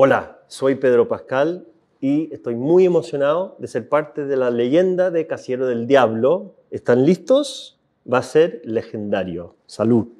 Hola, soy Pedro Pascal y estoy muy emocionado de ser parte de la leyenda de Casiero del Diablo. ¿Están listos? Va a ser legendario. Salud.